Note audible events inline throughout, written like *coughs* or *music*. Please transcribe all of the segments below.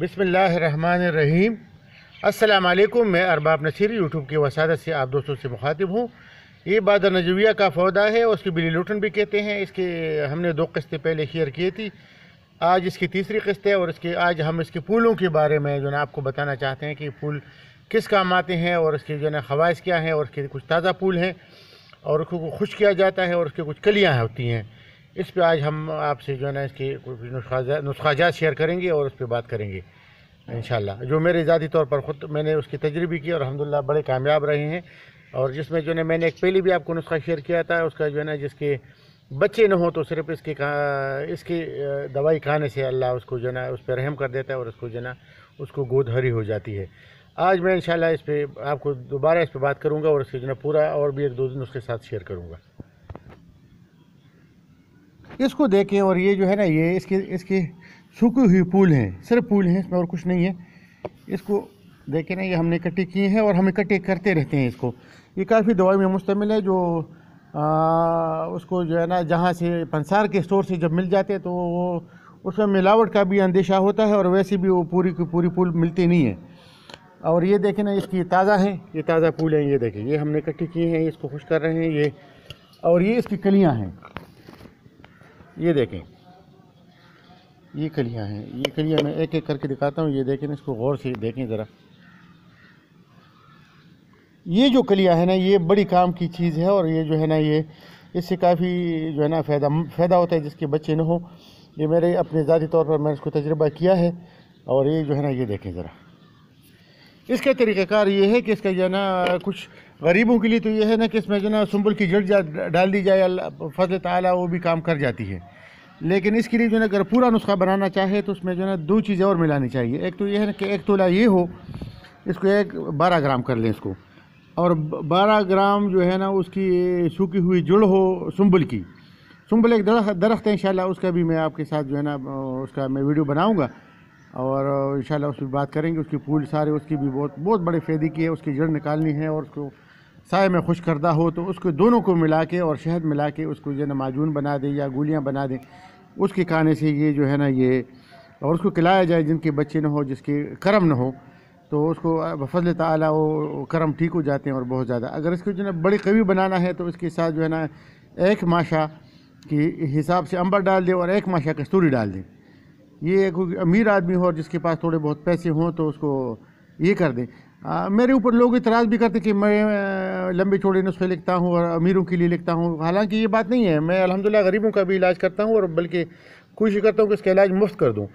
بسم اللہ الرحمن الرحیم السلام علیکم میں ارباب نصیر یوٹیوب کے وسادت سے آپ دوستوں سے مخاطب ہوں یہ بادر نجویہ کا فودہ ہے اس کی بلی لوٹن بھی کہتے ہیں اس کے ہم نے دو قسطیں پہلے شیئر کیے تھی آج اس کی تیسری قسط ہے اور اس کے آج ہم اس کے پھولوں کے بارے میں جو ہے نا آپ کو بتانا چاہتے ہیں کہ پھول کس کام آتے ہیں اور اس کے جو ہے نا خواہش کیا ہیں اور اس کے کچھ تازہ پھول ہیں اور اس کو خوش کیا جاتا ہے اور اس کے کچھ کلیاں ہوتی ہیں اس پہ آج ہم آپ سے جو ہے نا اس کی نسخہ نسخہ جات شیئر کریں گے اور اس پہ بات کریں گے انشاءاللہ جو میرے ذاتی طور پر خود میں نے اس کی تجربی کی اور الحمدللہ بڑے کامیاب رہے ہیں اور جس میں جو ہے نا میں نے ایک پہلی بھی آپ کو نسخہ شیئر کیا تھا اس کا جو ہے نا جس کے بچے نہ ہوں تو صرف اس کی اس کی دوائی کھانے سے اللہ اس کو جو ہے نا اس پہ رحم کر دیتا ہے اور اس کو جو ہے نا اس کو گود ہری ہو جاتی ہے آج میں انشاءاللہ اس پہ آپ کو دوبارہ اس پہ بات کروں گا اور اس کے جو ہے نا پورا اور بھی ایک دو دن اس کے ساتھ شیئر کروں گا اس کو دیکھیں اور یہ جو ہے نا یہ اس کے اس کے سوکھی ہوئی پھول ہیں صرف پھول ہیں اس میں اور کچھ نہیں ہے اس کو دیکھیں نا یہ ہم نے اکٹھے کیے ہیں اور ہم اکٹھے کرتے رہتے ہیں اس کو یہ کافی دوائی میں مشتمل ہے جو اس کو جو ہے نا جہاں سے پنسار کے اسٹور سے جب مل جاتے تو وہ اس میں ملاوٹ کا بھی اندیشہ ہوتا ہے اور ویسے بھی وہ پوری کی پوری پھول ملتی نہیں ہے اور یہ دیکھیں نا اس کی تازہ ہیں یہ تازہ پھول ہیں یہ دیکھیں یہ ہم نے اکٹھے کیے ہیں اس کو خوش کر رہے ہیں یہ اور یہ اس کی کلیاں ہیں یہ دیکھیں یہ کلیاں ہیں یہ کلیاں میں ایک ایک کر کے دکھاتا ہوں یہ دیکھیں اس کو غور سے دیکھیں ذرا یہ جو کلیاں ہیں نا یہ بڑی کام کی چیز ہے اور یہ جو ہے نا یہ اس سے کافی جو ہے نا فائدہ فائدہ ہوتا ہے جس کے بچے نہ ہوں یہ میرے اپنے ذاتی طور پر میں اس کو تجربہ کیا ہے اور یہ جو ہے نا یہ دیکھیں ذرا اس کا طریقہ کار یہ ہے کہ اس کا جو ہے نا کچھ غریبوں کے لیے تو یہ ہے نا کہ اس میں جو ہے نا سنبل کی جڑ ڈال دی جائے اللہ تعالیٰ وہ بھی کام کر جاتی ہے لیکن اس کے لیے جو ہے نا اگر پورا نسخہ بنانا چاہے تو اس میں جو ہے نا دو چیزیں اور ملانی چاہیے ایک تو یہ ہے نا کہ ایک تولہ یہ ہو اس کو ایک بارہ گرام کر لیں اس کو اور بارہ گرام جو ہے نا اس کی سوکھی ہوئی جڑ ہو سنبل کی سنبل ایک درخت درخت ہے انشاءاللہ اس کا بھی میں آپ کے ساتھ جو ہے نا اس کا میں ویڈیو بناؤں گا اور انشاءاللہ اس پہ بات کریں گے اس کی پھول سارے اس کی بھی بہت بہت بڑے فیدی کی ہے اس کی جڑ نکالنی ہے اور اس کو سائے میں خوش کردہ ہو تو اس کو دونوں کو ملا کے اور شہد ملا کے اس کو جو ہے نا معجون بنا دیں یا گولیاں بنا دیں اس کے کانے سے یہ جو ہے نا یہ اور اس کو کھلایا جائے جن کے بچے نہ ہو جس کے کرم نہ ہو تو اس کو فضل وہ کرم ٹھیک ہو جاتے ہیں اور بہت زیادہ اگر اس کو جو ہے نا بڑی قوی بنانا ہے تو اس کے ساتھ جو ہے نا ایک ماشا کی حساب سے امبر ڈال دیں اور ایک ماشا کستوری ڈال دیں یہ ایک امیر آدمی ہو اور جس کے پاس تھوڑے بہت پیسے ہوں تو اس کو یہ کر دیں میرے اوپر لوگ اعتراض بھی کرتے ہیں کہ میں لمبے چوڑے نسخے لکھتا ہوں اور امیروں کے لیے لکھتا ہوں حالانکہ یہ بات نہیں ہے میں الحمدللہ غریبوں کا بھی علاج کرتا ہوں اور بلکہ کوشش کرتا ہوں کہ اس کا علاج مفت کر دوں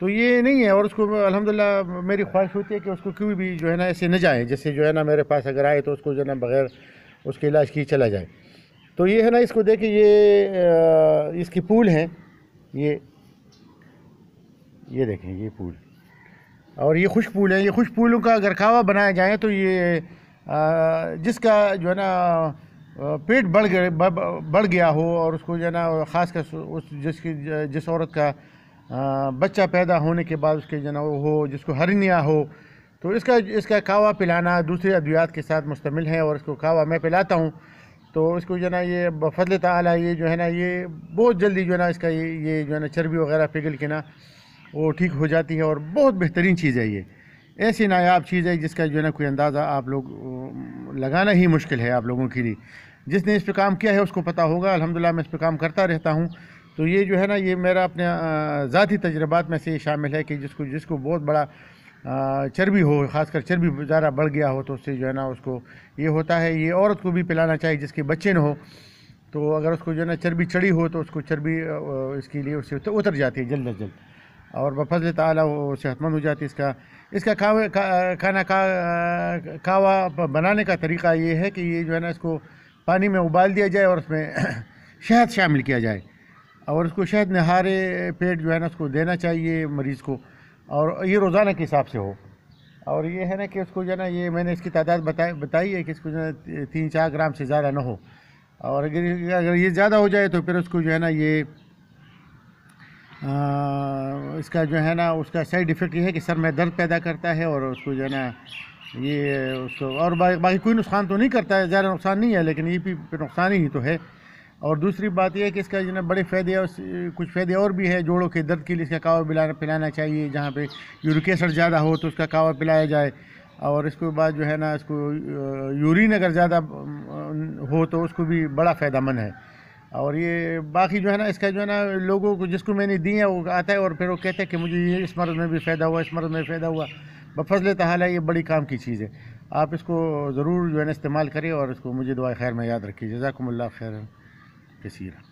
تو یہ نہیں ہے اور اس کو الحمدللہ میری خواہش ہوتی ہے کہ اس کو کوئی بھی جو ہے نا ایسے نہ جائیں جیسے جو ہے نا میرے پاس اگر آئے تو اس کو جو ہے نا بغیر اس کے علاج کی چلا جائے تو یہ ہے نا اس کو دیکھیں یہ اس کی پول ہیں یہ یہ دیکھیں یہ پھول اور یہ خوش پھول ہیں یہ خوش پھولوں کا اگر کھاوا بنایا جائیں تو یہ جس کا جو ہے نا پیٹ بڑھ گئے بڑھ گیا ہو اور اس کو جو ہے نا خاص کر جس کی جس عورت کا بچہ پیدا ہونے کے بعد اس کے جو ہے نا وہ ہو جس کو ہرنیا ہو تو اس کا اس کا کھاوا پلانا دوسرے ادویات کے ساتھ مشتمل ہے اور اس کو کھاوا میں پلاتا ہوں تو اس کو جو ہے نا یہ فضل تعالی یہ جو ہے نا یہ بہت جلدی جو ہے نا اس کا یہ یہ جو ہے نا چربی وغیرہ پگھل کے نا وہ ٹھیک ہو جاتی ہے اور بہت بہترین چیز ہے یہ ایسی نایاب چیز ہے جس کا جو ہے نا کوئی اندازہ آپ لوگ لگانا ہی مشکل ہے آپ لوگوں کے لیے جس نے اس پہ کام کیا ہے اس کو پتہ ہوگا الحمدللہ میں اس پہ کام کرتا رہتا ہوں تو یہ جو ہے نا یہ میرا اپنے ذاتی تجربات میں سے یہ شامل ہے کہ جس کو جس کو بہت بڑا چربی ہو خاص کر چربی زیادہ بڑھ گیا ہو تو اس سے جو ہے نا اس کو یہ ہوتا ہے یہ عورت کو بھی پلانا چاہیے جس کے بچے نہ ہو تو اگر اس کو جو ہے نا چربی چڑی ہو تو اس کو چربی اس کے لیے اس سے اتر جاتی ہے جلد از جلد اور بفضل تعالیٰ وہ صحت مند ہو جاتی اس کا اس کا کھانا کھاوا بنانے کا طریقہ یہ ہے کہ یہ جو ہے نا اس کو پانی میں ابال دیا جائے اور اس میں *coughs* شہد شامل کیا جائے اور اس کو شہد نہارے پیٹ جو ہے نا اس کو دینا چاہیے مریض کو اور یہ روزانہ کے حساب سے ہو اور یہ ہے نا کہ اس کو جو ہے نا یہ میں نے اس کی تعداد بتائی بتائی ہے کہ اس کو جو ہے نا تین چار گرام سے زیادہ نہ ہو اور اگر اگر یہ زیادہ ہو جائے تو پھر اس کو جو ہے نا یہ اس کا جو ہے نا اس کا سائڈ افیکٹ یہ ہے کہ سر میں درد پیدا کرتا ہے اور اس کو جو ہے نا یہ اس کو اور باقی کوئی نقصان تو نہیں کرتا ہے زیادہ نقصان نہیں ہے لیکن یہ بھی نقصان ہی تو ہے اور دوسری بات یہ ہے کہ اس کا جو ہے نا بڑے فائدے اور کچھ فائدے اور بھی ہیں جوڑوں کے درد کے لیے اس کا کعوہ پلانا پلانا چاہیے جہاں پہ یورک ایسڈ زیادہ ہو تو اس کا کعوہ پلایا جائے اور اس کے بعد جو ہے نا اس کو یورین اگر زیادہ ہو تو اس کو بھی بڑا فائدہ مند ہے اور یہ باقی جو ہے نا اس کا جو ہے نا لوگوں کو جس کو میں نے دی ہیں وہ آتا ہے اور پھر وہ کہتے ہیں کہ مجھے یہ اس مرض میں بھی فائدہ ہوا اس مرض میں بھی فائدہ ہوا بفضل تعالیٰ یہ بڑی کام کی چیز ہے آپ اس کو ضرور جو ہے نا استعمال کریں اور اس کو مجھے دعائے خیر میں یاد رکھیے جزاکم اللہ خیر کثیر